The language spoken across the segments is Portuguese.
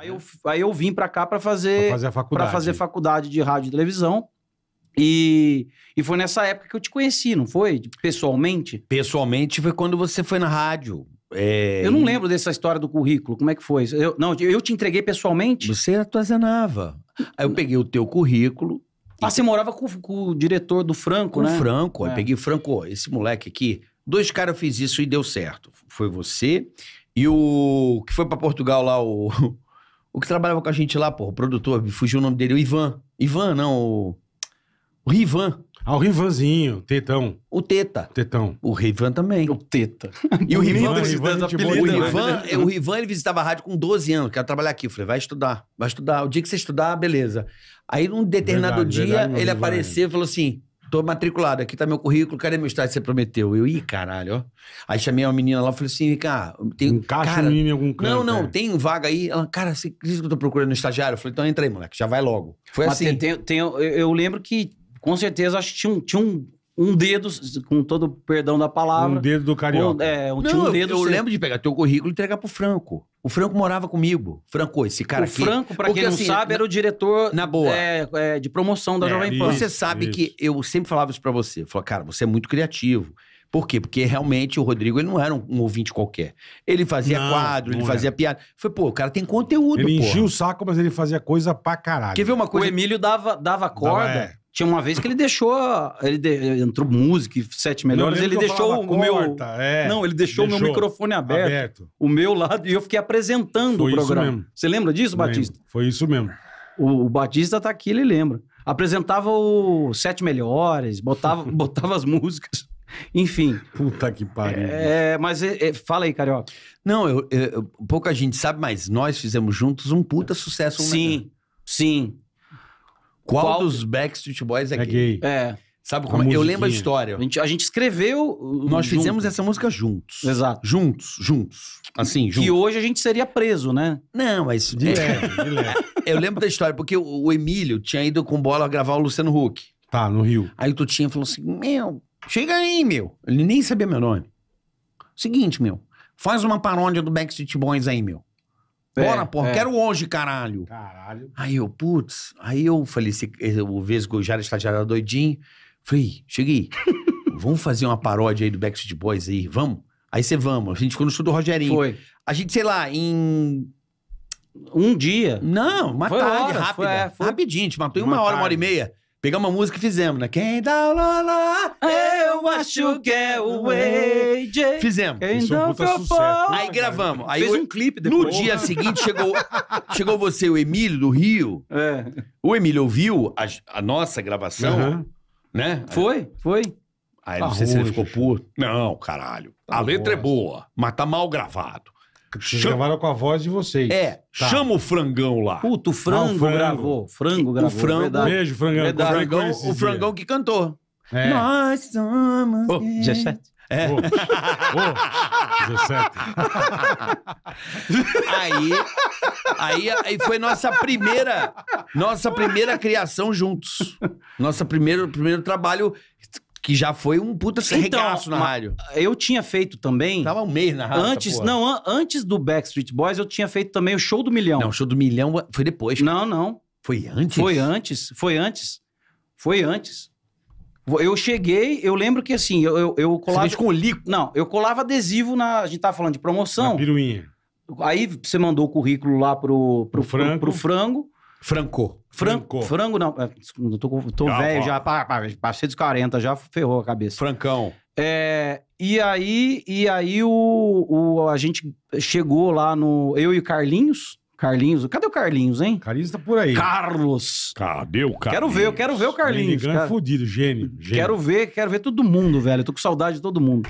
Aí, eu, aí eu vim para cá para fazer, pra fazer, a faculdade. Pra fazer faculdade de rádio e televisão. E, e foi nessa época que eu te conheci, não foi? Pessoalmente? Pessoalmente foi quando você foi na rádio. É... Eu não lembro dessa história do currículo, como é que foi? Eu, não, eu te entreguei pessoalmente? Você atuazenava. Aí eu peguei o teu currículo. Ah, e... você morava com, com, o diretor do Franco, com né? Com é. o Franco. É. Aí peguei Franco, esse moleque aqui. Dois caras fiz isso e deu certo. Foi você e o que foi para Portugal lá, o... O que trabalhava com a gente lá, porra, o produtor, me fugiu o nome dele, o Ivan. Ivan, não, o. O Rivan. Ah, o Rivanzinho, Tetão. O Teta. Tetão. O Rivan também. O Teta. E o Rivan, o Rivan, né? o Rivan, o Rivan, ele visitava a rádio com 12 anos, quer trabalhar aqui. Eu falei, vai estudar, vai estudar. O dia que você estudar, beleza. Aí, num determinado verdade, dia, verdade, ele apareceu e falou assim: Tô matriculado, aqui tá meu currículo, cadê meu estágio que você prometeu? Eu, ih, caralho, ó. Aí chamei uma menina lá, falei assim, cara, tem... Encaixa cara, o menino em algum canto. Não, não, é. tem vaga aí. Ela, cara, você disse que eu tô procurando um estagiário? Eu falei, então entra aí, moleque, já vai logo. Foi Mas assim. Tem, tem, eu, eu lembro que, com certeza, acho que tinha um, tinha um um dedo, com todo o perdão da palavra. Um dedo do carioca. Um, é, um, não, um dedo. Eu, eu lembro de pegar teu currículo e entregar pro Franco. O Franco morava comigo. Franco, esse cara o aqui. O Franco, pra Porque, quem não assim, sabe, era o diretor na boa. É, é, de promoção da é, Jovem Pan. você sabe isso. que eu sempre falava isso pra você. Eu falava, cara, você é muito criativo. Por quê? Porque realmente o Rodrigo ele não era um, um ouvinte qualquer. Ele fazia não, quadro, não ele fazia é. piada. Foi, pô, o cara tem conteúdo, Ele porra. enchia o saco, mas ele fazia coisa pra caralho. Quer ver uma coisa? O Emílio dava, dava corda. Dava, é. Tinha uma vez que ele deixou. Ele de, entrou música e sete melhores. Ele deixou o meu. Corta, é, não, ele deixou, o meu microfone aberto, aberto, O meu lado. E eu fiquei apresentando Foi o programa. Mesmo. Você lembra disso, Batista? Foi isso mesmo. O, o Batista tá aqui, ele lembra. Apresentava o Sete Melhores, botava, botava as músicas. Enfim. Puta que pariu. É, é mas é, é, fala aí, Carioca. Não, eu, eu, pouca gente sabe, mas nós fizemos juntos um puta sucesso. Né, sim, sim. Qual, Qual dos Backstreet Boys é, é gay? gay? É. Sabe como é? Eu lembro a história. A gente, a gente escreveu. Nós fizemos essa música juntos. Exato. Juntos, juntos. Assim, juntos. Que hoje a gente seria preso, né? Não, mas. De é. leve, de leve. Eu lembro da história, porque o Emílio tinha ido com bola gravar o Luciano Huck. Tá, no Rio. Aí o Tutinha falou assim: Meu, chega aí, meu. Ele nem sabia meu nome. Seguinte, meu, faz uma paródia do Backstreet Boys aí, meu. Bora, é, porra, é. quero 11, caralho. Caralho. Aí eu, putz, aí eu falei, esse, eh, o Vesgo já está já doidinho. Falei, cheguei. vamos fazer uma paródia aí do Backstreet Boys aí, vamos? Aí você vamos. A gente ficou no estudo do Rogerinho. Foi. A gente, sei lá, em. Um dia? Não, uma foi tarde, rápida. Foi, é, foi. Rapidinho, a gente matou em uma, uma hora, uma hora e meia. Pegamos uma música e fizemos, né? Quem dá lá, lá, Acho que é o AJ. Fizemos. Isso é um puta sucesso. Aí gravamos. Aí Fez eu- um clipe depois. No dia seguinte, chegou, chegou você, o Emílio, do Rio. É. O Emílio ouviu a, a nossa gravação, né? Foi? Foi? Aí não sei se ele ficou puto. Não, caralho. Tá a letra é boa, mas tá mal gravado. Vocês gravaram com a voz de vocês. É, Tá. chama o frangão lá. Puta, o frango, Ah, o frango. gravou. Frango gravou. É frango. Beijo, frangão. O Frangão, o Frangão que cantou. É. Nós somos. Oh, 17. É. Oh, oh, 17. aí, aí, aí foi nossa primeira, nossa primeira criação juntos. Nosso primeiro, primeiro trabalho que já foi um puta então, regaço então, na rádio. Eu tinha feito também. Tava um mês na rádio. Antes, não, an antes do Backstreet Boys, eu tinha feito também o Show do Milhão. Não, o Show do Milhão foi depois. Cara. Não, não. Foi antes? Foi antes, foi antes. Foi antes. Eu cheguei, eu lembro que assim, eu, eu, eu colava. Você com líquido? Não, eu colava adesivo na. A gente tava falando de promoção. Na piruinha. Aí você mandou o currículo lá pro, pro, pro frango. Pro, pro frango. Franco. Franco. Frango não. estou é, tô, tô velho ó. já. Passei dos 40, já ferrou a cabeça. Francão. É, e aí, e aí o, o, a gente chegou lá no. Eu e o Carlinhos. Carlinhos. Cadê o Carlinhos, hein? Carlinhos tá por aí. Carlos. Cadê o Carlinhos? Quero ver, eu quero ver o Carlinhos. É cara. fudido, gênio, gênio, Quero ver, quero ver todo mundo, velho. Eu tô com saudade de todo mundo.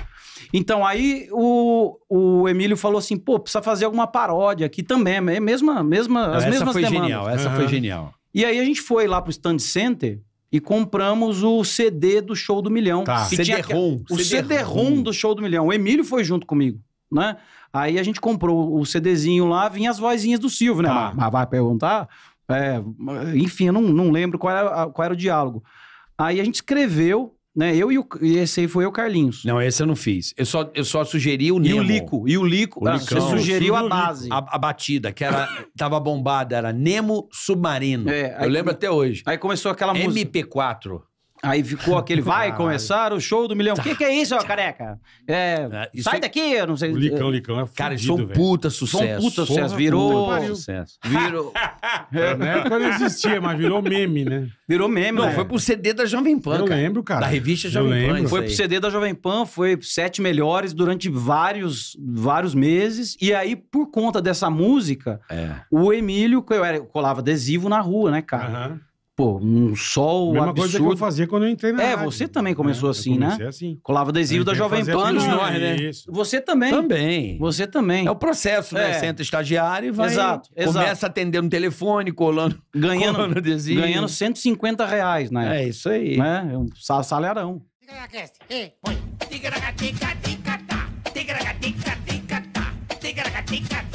Então, aí o, o Emílio falou assim, pô, precisa fazer alguma paródia aqui também. É mesma, mesma, as essa mesmas foi demandas. genial, essa uhum. foi genial. E aí a gente foi lá pro Stand Center e compramos o CD do Show do Milhão. Tá. CD-ROM. O CD-ROM do Show do Milhão. O Emílio foi junto comigo né? Aí a gente comprou o CDzinho lá, vinha as vozinhas do Silvio, né? Ah. Mas vai perguntar? É, enfim, eu não, não lembro qual era, qual era o diálogo. Aí a gente escreveu, né? Eu e, o, e esse aí foi eu, o Carlinhos. Não, esse eu não fiz. Eu só, eu só sugeri o Nemo. E o Lico. E o Lico. O ah, você sugeriu a base. A, a, batida, que era, tava bombada, era Nemo Submarino. É, eu lembro até hoje. Aí começou aquela MP4. música. MP4. Aí ficou aquele, vai começar o show do milhão. O que, que é isso, ó, careca? É, é, isso sai é- daqui, eu não sei. O Licão, o Licão é Cara, eles são fudido, velho. puta São sucesso. puta sucesso. Porra, Virou. puta sucesso. Virou. Na época não existia, mas virou meme, né? Virou meme, Não, né? foi pro CD da Jovem Pan, Eu cara. lembro, cara. Da revista Eu Jovem Pan. lembro. Foi pro CD da Jovem Pan, foi sete melhores durante vários, vários meses. E aí, por conta dessa música, É. o Emílio, que eu, colava adesivo na rua, né, cara? Aham pô, um sol Mesma absurdo. coisa que eu fazia quando eu entrei na É, rádio. você também começou é, assim, né? assim. Colava adesivo da Jovem Pan. Assim, né? Isso. Você também. Também. Você também. É o processo, né? Você é. entra estagiário e vai... Exato, exato. Começa atendendo telefone, colando, ganhando, colando adesivo. Ganhando 150 reais, né? É isso aí. Né? É um salarão. Tica-tica-tica-tica-tá. tica tica tica tica na tica tica tica tica